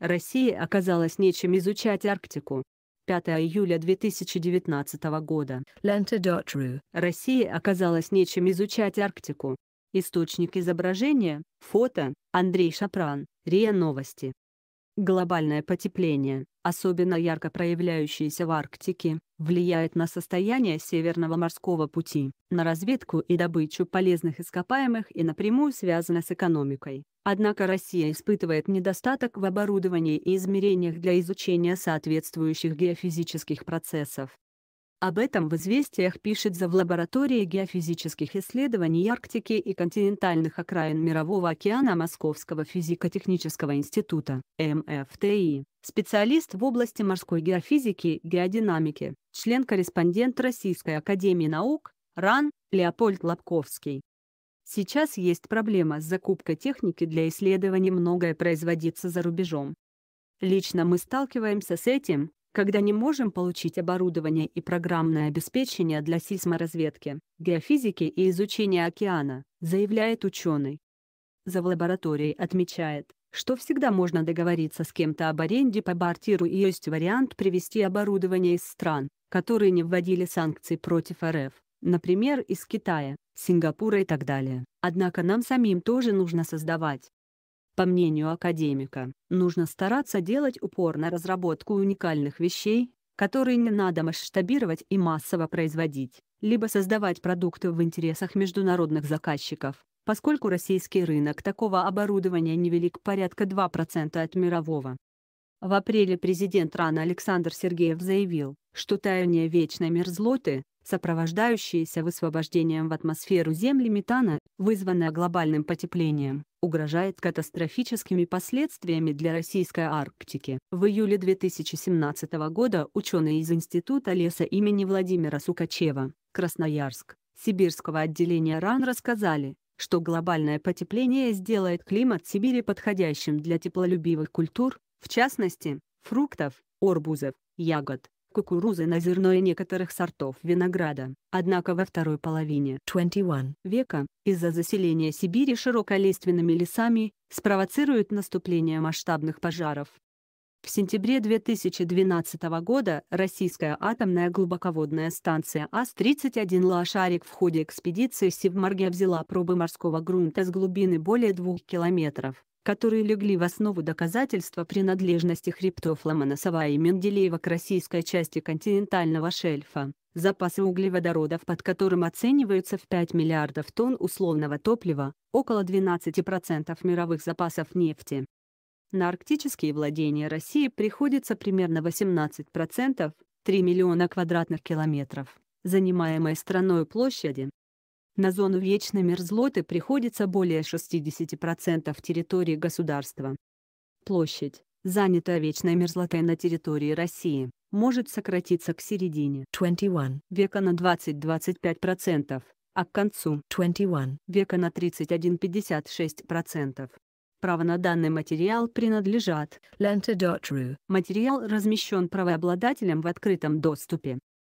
России оказалось нечем изучать Арктику. 5 июля 2019 года. Lenta.ru. России оказалось нечем изучать Арктику. Источник изображения, фото, Андрей Шапран, РИА Новости. Глобальное потепление, особенно ярко проявляющееся в Арктике, влияет на состояние Северного морского пути, на разведку и добычу полезных ископаемых и напрямую связано с экономикой. Однако Россия испытывает недостаток в оборудовании и измерениях для изучения соответствующих геофизических процессов. Об этом в «Известиях» пишется в лаборатории геофизических исследований Арктики и континентальных окраин Мирового океана Московского физико-технического института, МФТИ, специалист в области морской геофизики, геодинамики, член-корреспондент Российской академии наук, РАН, Леопольд Лобковский. Сейчас есть проблема с закупкой техники для исследований многое производится за рубежом. Лично мы сталкиваемся с этим, когда не можем получить оборудование и программное обеспечение для сейсморазведки, геофизики и изучения океана, заявляет ученый. За лабораторией отмечает, что всегда можно договориться с кем-то об аренде по бартиру и есть вариант привести оборудование из стран, которые не вводили санкции против РФ, например, из Китая, Сингапура и так далее. Однако нам самим тоже нужно создавать, по мнению академика, нужно стараться делать упор на разработку уникальных вещей, которые не надо масштабировать и массово производить, либо создавать продукты в интересах международных заказчиков, поскольку российский рынок такого оборудования невелик порядка 2% от мирового. В апреле президент РАН Александр Сергеев заявил, что таяние вечной мерзлоты, сопровождающееся высвобождением в атмосферу Земли метана, вызванное глобальным потеплением, угрожает катастрофическими последствиями для российской Арктики. В июле 2017 года ученые из Института леса имени Владимира Сукачева, Красноярск, Сибирского отделения РАН рассказали, что глобальное потепление сделает климат Сибири подходящим для теплолюбивых культур, в частности, фруктов, орбузов, ягод, кукурузы на зерно и некоторых сортов винограда. Однако во второй половине 21 века, из-за заселения Сибири широколиственными лесами, спровоцирует наступление масштабных пожаров. В сентябре 2012 года российская атомная глубоководная станция АС-31 «Лошарик» в ходе экспедиции в Севморге взяла пробы морского грунта с глубины более двух километров, которые легли в основу доказательства принадлежности хребтов Ломоносова и Менделеева к российской части континентального шельфа, запасы углеводородов под которым оцениваются в 5 миллиардов тонн условного топлива, около 12% мировых запасов нефти. На арктические владения России приходится примерно 18%, 3 миллиона квадратных километров, занимаемой страной площади, на зону вечной мерзлоты приходится более 60% территории государства. Площадь, занятая вечной мерзлотой на территории России, может сократиться к середине 21 века на 20-25%, а к концу 21 века на 31-56%. Право на данный материал принадлежат Lenta.ru. Материал размещен правообладателем в открытом доступе.